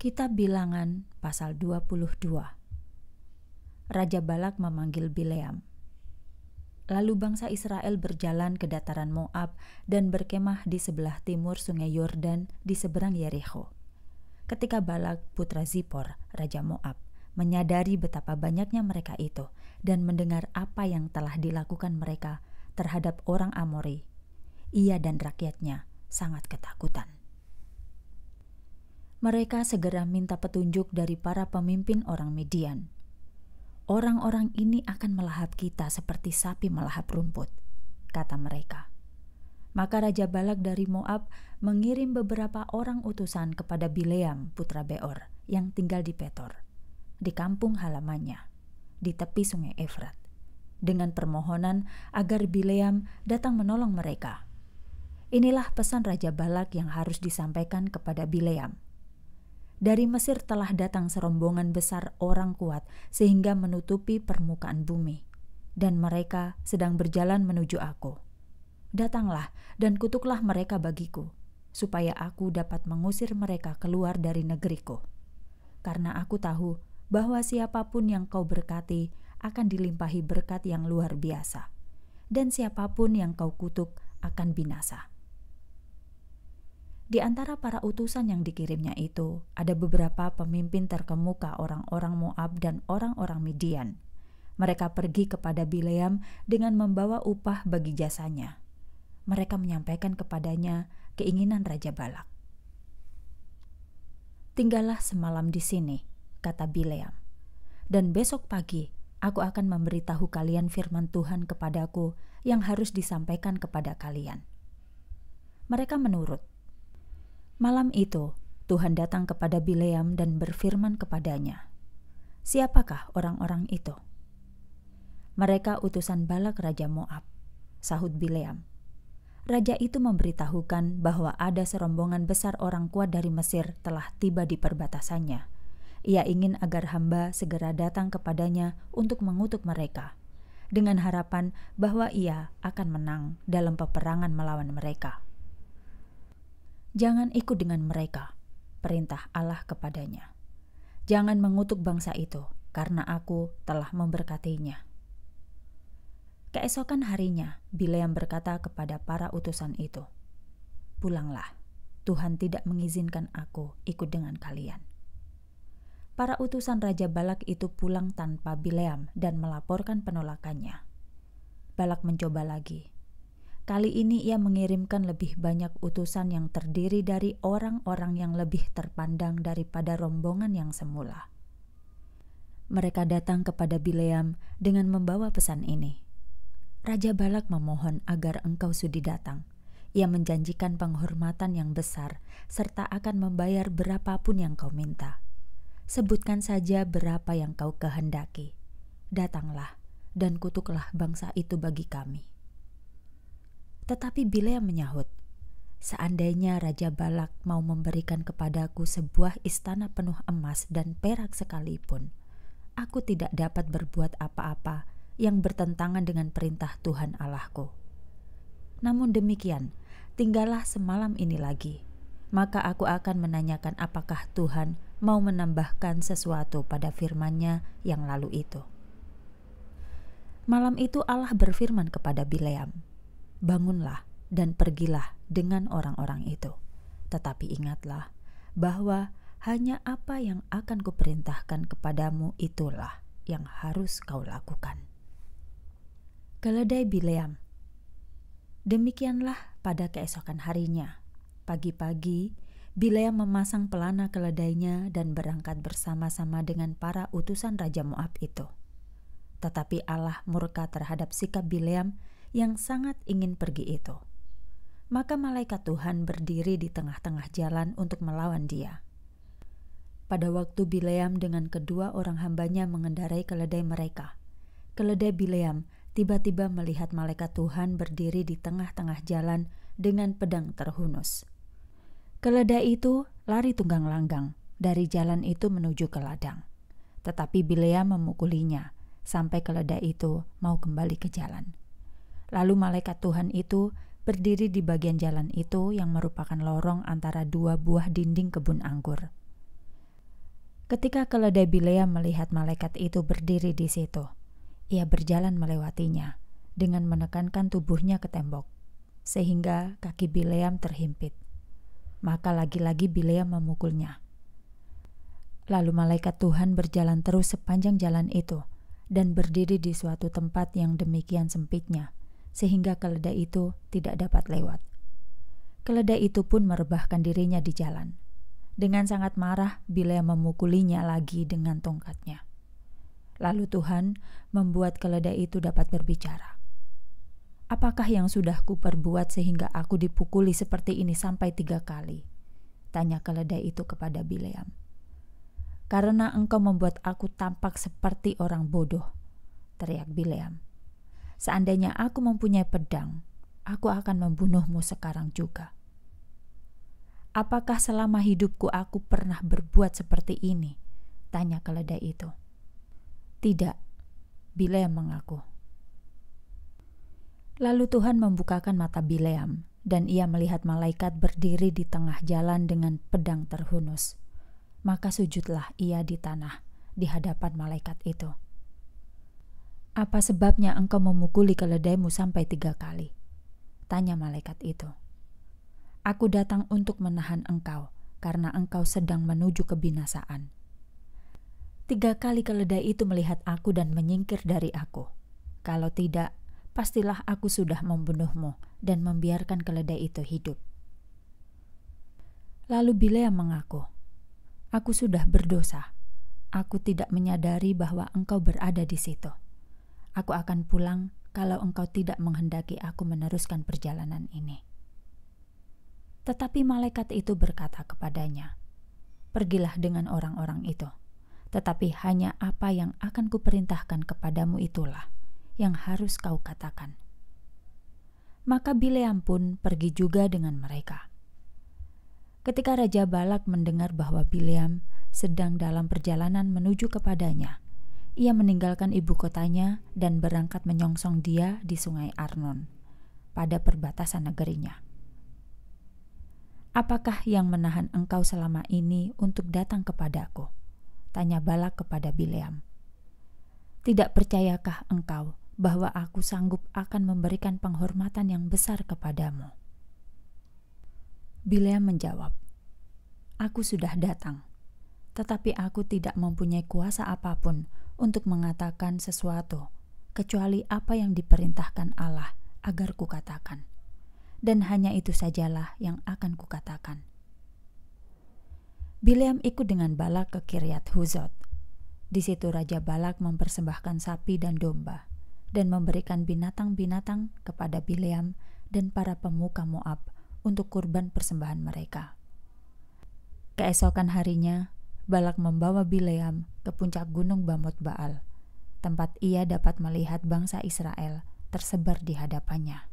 Kitab Bilangan pasal 22. Raja Balak memanggil Bileam. Lalu bangsa Israel berjalan ke dataran Moab dan berkemah di sebelah timur sungai Yordan di seberang Yericho. Ketika Balak putra Zipor, raja Moab, menyadari betapa banyaknya mereka itu dan mendengar apa yang telah dilakukan mereka terhadap orang Amori, ia dan rakyatnya sangat ketakutan mereka segera minta petunjuk dari para pemimpin orang Median. Orang-orang ini akan melahap kita seperti sapi melahap rumput, kata mereka. Maka Raja Balak dari Moab mengirim beberapa orang utusan kepada Bileam, putra Beor, yang tinggal di Petor, di kampung halamannya, di tepi sungai Efrat, dengan permohonan agar Bileam datang menolong mereka. Inilah pesan Raja Balak yang harus disampaikan kepada Bileam – dari Mesir telah datang serombongan besar orang kuat sehingga menutupi permukaan bumi, dan mereka sedang berjalan menuju aku. Datanglah dan kutuklah mereka bagiku, supaya aku dapat mengusir mereka keluar dari negeriku. Karena aku tahu bahwa siapapun yang kau berkati akan dilimpahi berkat yang luar biasa, dan siapapun yang kau kutuk akan binasa. Di antara para utusan yang dikirimnya itu, ada beberapa pemimpin terkemuka orang-orang Moab dan orang-orang Midian. Mereka pergi kepada Bileam dengan membawa upah bagi jasanya. Mereka menyampaikan kepadanya keinginan Raja Balak. Tinggallah semalam di sini, kata Bileam. Dan besok pagi, aku akan memberitahu kalian firman Tuhan kepadaku yang harus disampaikan kepada kalian. Mereka menurut, Malam itu, Tuhan datang kepada Bileam dan berfirman kepadanya, "Siapakah orang-orang itu?" Mereka utusan Balak Raja Moab, sahut Bileam. Raja itu memberitahukan bahwa ada serombongan besar orang kuat dari Mesir telah tiba di perbatasannya. Ia ingin agar hamba segera datang kepadanya untuk mengutuk mereka, dengan harapan bahwa ia akan menang dalam peperangan melawan mereka. Jangan ikut dengan mereka, perintah Allah kepadanya. Jangan mengutuk bangsa itu, karena aku telah memberkatinya. Keesokan harinya, Bileam berkata kepada para utusan itu, Pulanglah, Tuhan tidak mengizinkan aku ikut dengan kalian. Para utusan Raja Balak itu pulang tanpa Bileam dan melaporkan penolakannya. Balak mencoba lagi, Kali ini ia mengirimkan lebih banyak utusan yang terdiri dari orang-orang yang lebih terpandang daripada rombongan yang semula. Mereka datang kepada Bileam dengan membawa pesan ini. Raja Balak memohon agar engkau sudi datang. Ia menjanjikan penghormatan yang besar serta akan membayar berapapun yang kau minta. Sebutkan saja berapa yang kau kehendaki. Datanglah dan kutuklah bangsa itu bagi kami. Tetapi Bileam menyahut, Seandainya Raja Balak mau memberikan kepadaku sebuah istana penuh emas dan perak sekalipun, aku tidak dapat berbuat apa-apa yang bertentangan dengan perintah Tuhan Allahku. Namun demikian, tinggallah semalam ini lagi, maka aku akan menanyakan apakah Tuhan mau menambahkan sesuatu pada firman-Nya yang lalu itu. Malam itu Allah berfirman kepada Bileam, bangunlah dan pergilah dengan orang-orang itu. Tetapi ingatlah bahwa hanya apa yang akan kuperintahkan kepadamu itulah yang harus kau lakukan. Keledai Bileam Demikianlah pada keesokan harinya. Pagi-pagi, Bileam memasang pelana keledainya dan berangkat bersama-sama dengan para utusan Raja Moab itu. Tetapi Allah murka terhadap sikap Bileam yang sangat ingin pergi itu. Maka malaikat Tuhan berdiri di tengah-tengah jalan untuk melawan dia. Pada waktu Bileam dengan kedua orang hambanya mengendarai keledai mereka, keledai Bileam tiba-tiba melihat malaikat Tuhan berdiri di tengah-tengah jalan dengan pedang terhunus. Keledai itu lari tunggang langgang dari jalan itu menuju ke ladang. Tetapi Bileam memukulinya sampai keledai itu mau kembali ke jalan. Lalu malaikat Tuhan itu berdiri di bagian jalan itu yang merupakan lorong antara dua buah dinding kebun anggur. Ketika keledai Bilea melihat malaikat itu berdiri di situ, ia berjalan melewatinya dengan menekankan tubuhnya ke tembok, sehingga kaki Bileam terhimpit. Maka lagi-lagi Bileam memukulnya. Lalu malaikat Tuhan berjalan terus sepanjang jalan itu dan berdiri di suatu tempat yang demikian sempitnya sehingga keledai itu tidak dapat lewat. Keledai itu pun merebahkan dirinya di jalan. Dengan sangat marah, Bilea memukulinya lagi dengan tongkatnya. Lalu Tuhan membuat keledai itu dapat berbicara. Apakah yang sudah kuperbuat sehingga aku dipukuli seperti ini sampai tiga kali? Tanya keledai itu kepada Bileam. Karena engkau membuat aku tampak seperti orang bodoh, teriak Bileam. Seandainya aku mempunyai pedang, aku akan membunuhmu sekarang juga. Apakah selama hidupku aku pernah berbuat seperti ini? Tanya keledai itu. Tidak, Bileam mengaku. Lalu Tuhan membukakan mata Bileam, dan ia melihat malaikat berdiri di tengah jalan dengan pedang terhunus. Maka sujudlah ia di tanah, di hadapan malaikat itu. Apa sebabnya engkau memukuli keledaimu sampai tiga kali? Tanya malaikat itu. Aku datang untuk menahan engkau, karena engkau sedang menuju kebinasaan. Tiga kali keledai itu melihat aku dan menyingkir dari aku. Kalau tidak, pastilah aku sudah membunuhmu dan membiarkan keledai itu hidup. Lalu Bilea mengaku, Aku sudah berdosa. Aku tidak menyadari bahwa engkau berada di situ.' Aku akan pulang kalau engkau tidak menghendaki aku meneruskan perjalanan ini. Tetapi malaikat itu berkata kepadanya, "Pergilah dengan orang-orang itu, tetapi hanya apa yang akan kuperintahkan kepadamu itulah yang harus kau katakan." Maka Bileam pun pergi juga dengan mereka. Ketika Raja Balak mendengar bahwa Bileam sedang dalam perjalanan menuju kepadanya, ia meninggalkan ibu kotanya dan berangkat menyongsong dia di sungai Arnon, pada perbatasan negerinya. Apakah yang menahan engkau selama ini untuk datang kepadaku? Tanya Balak kepada Bileam. Tidak percayakah engkau bahwa aku sanggup akan memberikan penghormatan yang besar kepadamu? Bileam menjawab, Aku sudah datang, tetapi aku tidak mempunyai kuasa apapun untuk mengatakan sesuatu, kecuali apa yang diperintahkan Allah agar kukatakan. Dan hanya itu sajalah yang akan kukatakan. Bileam ikut dengan Balak ke Kiryat Huzot. Di situ Raja Balak mempersembahkan sapi dan domba dan memberikan binatang-binatang kepada Bileam dan para pemuka Moab untuk kurban persembahan mereka. Keesokan harinya, Balak membawa Bileam ke puncak gunung Bamot Baal, tempat ia dapat melihat bangsa Israel tersebar di hadapannya.